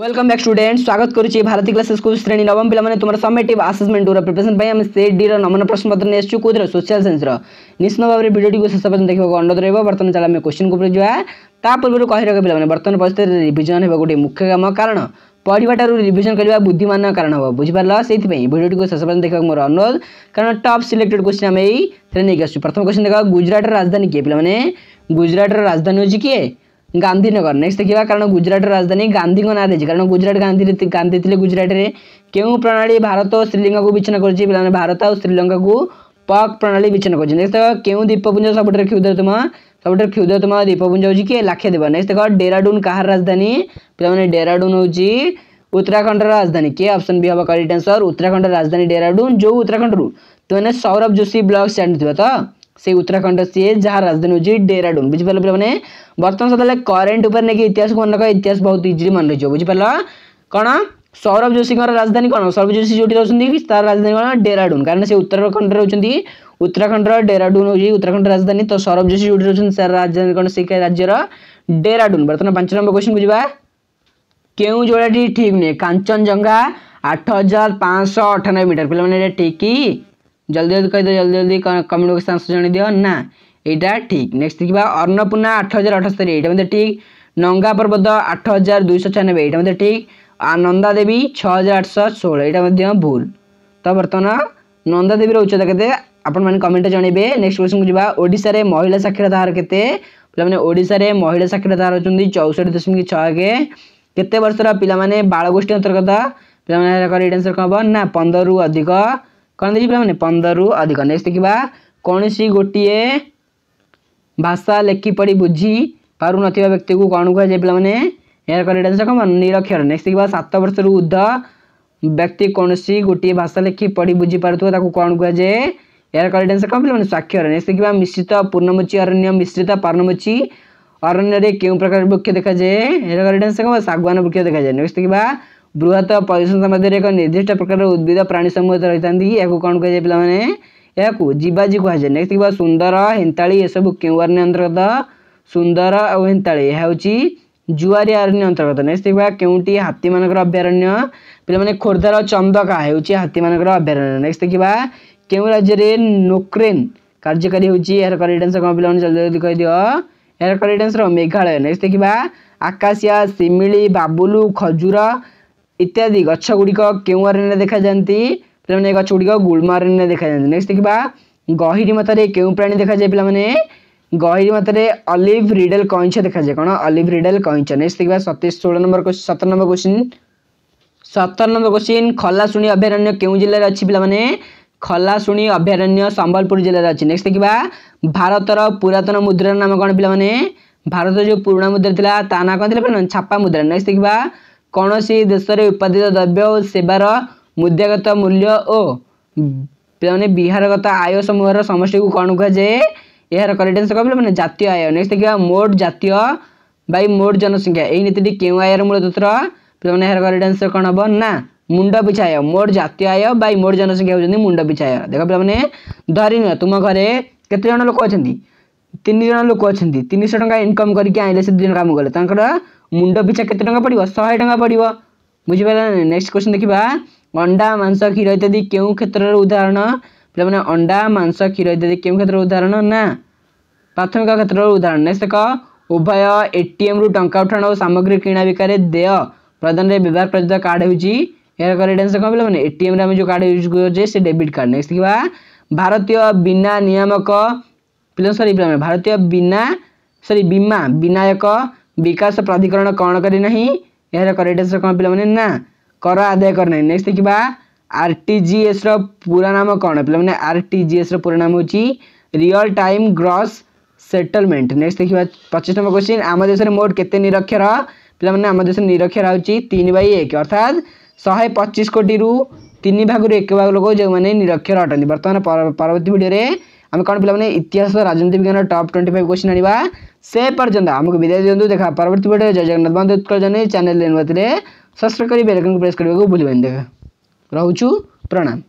welcome back student स्वागत करुच्च भारतीय class school श्रेणी नवम पे तुम समेटिव आसेसमेंट डोर प्रिपेसन आम से डी नमन प्रश्न पत्र नहीं आज कौन सोशल सैन्स निश्चित भाव में भिडियो शेष पर्यटन देखने को अनुरोध रहा है बर्तमान चल आम क्वेश्चन को पूर्व कही रखे पे बर्तमान परिस्थित रिविजन हो गए मुख्य कम कारण पढ़वाठार रिविजन करवा बुद्धिमान कारण हम बुझीपाल से भिडियो को शेष पर्यटन देखा मोर अनुरोध कारण टप सिलेक्टेड क्वेश्चन आम यही नहीं प्रथम क्वेश्चन देखा गुजरात राजधानी किए पे गुजरात राजधानी होगी किए गांधीनगर नेक्स्ट देखा कारण गुजरात राजधानी गांधी ना दे कारण गुजरात गांधी गांधी थे गुजरात में क्यों प्रणाली भारत और श्रीलंका को विच्छन कर भारत और श्रीलंका को पक् प्रणाली विच्छन कर क्यों दीपपुंज सब क्षुद्रतम सब क्षुद्रतम द्वीपपुंज हो लाखेदेव नेक्स्ट देख डेराडून कहार राजधानी पे डेराडून हो उत्तराखंड राजधानी किए अपसन भी हम करेक्ट आंसर उत्तराखंड राजधानी डेराडून जो उत्तराखंड रू मैंने सौरभ जोशी ब्लग्स जानी थोड़ा तो से उत्तराखंड सी जहाँ राजधानी हूँ डेराडून बुझिपाल मैंने बर्तमान सदा करेन्ट उपर नहीं इतिहास मन रख इतिहास बहुत इजिली मन रही बुझिपाल कौन सौरभ जोशी राजधानी कौन सौरभ जोशी जो तार राजधानी कौन डेराडून कारण से उत्तराखंड रोचे उत्तराखंड डेराडून हो उत्तराखंड राजधानी तो सौरभ जोशी जो राजधानी कौन से राज्यर डेराडून बर्तमान पांच नंबर क्वेश्चन बुझा के जोड़ा ठीक नुहे कांचनजंगा आठ हजार पांचश अठानबे मीटर पे ठीक जल्दी जल्दी कहीदेव जल्दी जल्दी कमेंट बक्स आंसर जन दिव ना यहाँ ठीक नेक्स्ट देखा अन्नपूर्णा आठ हजार अठस्तरी यहाँ मतलब ठीक नंगा पर्वत आठ हजार दुई छियानबे यहाँ मतलब ठीक नंदादेवी छः हजार आठ शह भूल तो बर्तमान नंदादेवी उच्चता के आपमेंट जनइबे नेक्स्ट क्वेश्चन को जी ओडा महिला साक्षरता हार के पाने ओडे महिला साक्षरता हार होती चौसठ दशमिक छः एक केत वर्ष पिला बागोष्ठी अंतर्गत पे कर पंदर रू अधिक କ'ଣ ଦେଇଛି ପିଲାମାନେ ପନ୍ଦରରୁ ଅଧିକ ନେକ୍ସଟ ଦେଖିବା କୌଣସି ଗୋଟିଏ ଭାଷା ଲେଖିପଢ଼ି ବୁଝି ପାରୁନଥିବା ବ୍ୟକ୍ତିକୁ କ'ଣ କୁହାଯାଏ ପିଲାମାନେ ଏହାର କରେକ୍ଟ ଆନ୍ସର କ'ଣ ନିରକ୍ଷର ନେକ୍ସଟ ଦେଖିବା ସାତ ବର୍ଷରୁ ଉର୍ଦ୍ଧ ବ୍ୟକ୍ତି କୌଣସି ଗୋଟିଏ ଭାଷା ଲେଖି ପଢ଼ି ବୁଝିପାରୁଥିବ ତାକୁ କ'ଣ କୁହାଯାଏ ଏହାର କରେକ୍ଟ ଆନ୍ସର କ'ଣ ପିଲାମାନେ ସ୍ୱାକ୍ଷର ନେକ୍ସଟ ଦେଖିବା ମିଶ୍ରିତ ପୂର୍ଣ୍ଣମୋଚୀ ଅରଣ୍ୟ ମିଶ୍ରିତ ପାର୍ଣ୍ଣମୋଚୀ ଅରଣ୍ୟରେ କେଉଁ ପ୍ରକାର ବୃକ୍ଷ ଦେଖାଯାଏ ଏହାର କରେକ୍ଟ ଆନ୍ସର କ'ଣ ଶାଗୁଆନ ବୃକ୍ଷ ଦେଖାଯାଏ ନେକ୍ସଟ ଦେଖିବା बृहत परिसंस मध्य एक निर्दिष्ट प्रकार उद्भिद प्राणी समूह रही था कौन कह जाए पे जीवाजी कहुए नेक्स्ट देखा सुंदर हिंताली सब क्यों अरण्य अंतर्गत सुंदर और हिंताली हूँ जुआरी अरण्य अंतर्गत नेक्स्ट देखा के हाथी मान अभयारण्य पे खोर्धार चंदका हूँ हाथी मान अभयारण्य नेक्स्ट देखा के नोक्रेन कार्यकारी हूँ यार करीडेन्स कौन पे जल्दी जल्दी कहीदि यार करीडेन्स मेघालय नेक्स्ट देखा आकाशिया सिमिली बाबुलू खजूरा ଇତ୍ୟାଦି ଗଛ ଗୁଡ଼ିକ କେଉଁ ଆରଣ୍ୟରେ ଦେଖାଯାଆନ୍ତି ପିଲାମାନେ ଗଛ ଗୁଡ଼ିକ ଗୁଳ୍ମ ଆରଣ୍ୟରେ ଦେଖାଯାଆନ୍ତି ନେକ୍ସଟ ଦେଖିବା ଗହିରି ମାତାରେ କେଉଁ ପ୍ରାଣୀ ଦେଖାଯାଏ ପିଲାମାନେ ଗହିରି ମାତାରେ ଅଲିଭ୍ ରିଡେଲ୍ କଇଁଛ ଦେଖାଯାଏ କ'ଣ ଅଲିଭ୍ ରିଡେଲ୍ କଇଁଛ ନେକ୍ସଟ ଦେଖିବା ସତେଇଶ ଷୋହଳ ନମ୍ବର ସତର ନମ୍ବର କୋଶ୍ଚିନ୍ ସତର ନମ୍ବର କୋଶ୍ଚିନ୍ ଖଲାଶୁଣି ଅଭୟାରଣ୍ୟ କେଉଁ ଜିଲ୍ଲାରେ ଅଛି ପିଲାମାନେ ଖଲାଶୁଣି ଅଭୟାରଣ୍ୟ ସମ୍ବଲପୁର ଜିଲ୍ଲାରେ ଅଛି ନେକ୍ସଟ ଦେଖିବା ଭାରତର ପୁରାତନ ମୁଦ୍ରାର ନାମ କ'ଣ ପିଲାମାନେ ଭାରତର ଯେଉଁ ପୁରୁଣା ମୁଦ୍ରା ଥିଲା ତା ନାଁ କ'ଣ ଥିଲା ପିଲାମାନେ ଛାପା ମୁଦ୍ରା ନେକ୍ସଟ ଦେଖିବା କୌଣସି ଦେଶରେ ଉତ୍ପାଦିତ ଦ୍ରବ୍ୟ ଓ ସେବାର ମୁଦ୍ରାଗତ ମୂଲ୍ୟ ଓ ମାନେ ବିହାରଗତ ଆୟ ସମୂହର ସମଷ୍ଟିକୁ କ'ଣ କୁହାଯାଏ ଏହାର କରେକ୍ଟ କହିଲେ ମାନେ ଜାତୀୟ ଆୟ ନେକ୍ସଟ ଦେଖିବା ମୋଟ ଜାତୀୟ ବାଇ ମୋଟ ଜନସଂଖ୍ୟା ଏହି ନୀତିଟି କେଉଁ ଆୟର ମୂଳତନ୍ତ୍ର ପିଲାମାନେ ଏହାର କରେକ୍ଟ ଆନ୍ସର କ'ଣ ହେବ ନା ମୁଣ୍ଡ ପିଛା ଆୟ ମୋଟ ଜାତୀୟ ଆୟ ବାଇ ମୋଟ ଜନସଂଖ୍ୟା ହେଉଛନ୍ତି ମୁଣ୍ଡ ପିଛା ଆୟ ଦେଖ ପିଲାମାନେ ଧରିନିଅ ତୁମ ଘରେ କେତେ ଜଣ ଲୋକ ଅଛନ୍ତି ତିନି ଜଣ ଲୋକ ଅଛନ୍ତି ତିନିଶହ ଟଙ୍କା ଇନକମ୍ କରିକି ଆଣିଲେ ସେ ଦୁଇ ଜଣ କାମ କଲେ ତାଙ୍କର मुंड पिछा के पड़ा शहे टाँग पड़ बुझे नेक्स्ट क्वेश्चन देखा अंडा मंस क्षीर इत्यादि क्यों क्षेत्र उदाहरण पे मैंने अंडा मंस क्षीर इत्यादि क्यों क्षेत्र उदाहरण ना प्राथमिक क्षेत्र उदाहरण नेक्स्ट देख उभय एटीएम रु टा उठाण और सामग्री किणा बिकार देय प्रदान में व्यवहार प्रयोजित कार्ड होटेन्स कह पे एटीएम आम जो कार्ड यूज करे से डेबिट कार्ड नेक्स्ट देखा भारतीय बिना नियामक सरी पे भारतीय बिना सरी बीमा विनायक विकास प्राधिकरण कौन करना यार करेक्टर कौन पे ना कर आदाय करना नेक्स्ट देखा आर टी जि एस रूरा नाम कौन पे आर टी जि एस रुरा नाम हूँ real time gross settlement next देखा पचिश नंबर क्वेश्चन आम देश में मोट के निरक्षर पे आम देश निरक्षर होन बै एक अर्थात शहे पचिश कोटी रू तीन भाग रू एक भाग लोग निरक्षर अटंती बर्तमान परवर्त भिडे आम कौन पे इतिहास राजनीति विज्ञान टप ट्वेंटी फाइव क्वेश्चन आने से पर्यटन आमको विदाय दिखाँ देखा परवर्त video Jai Jagannath Bandhu Utkal channel subscribe कर बेलकन को प्रेस करने को भूल देखा रोचु प्रणाम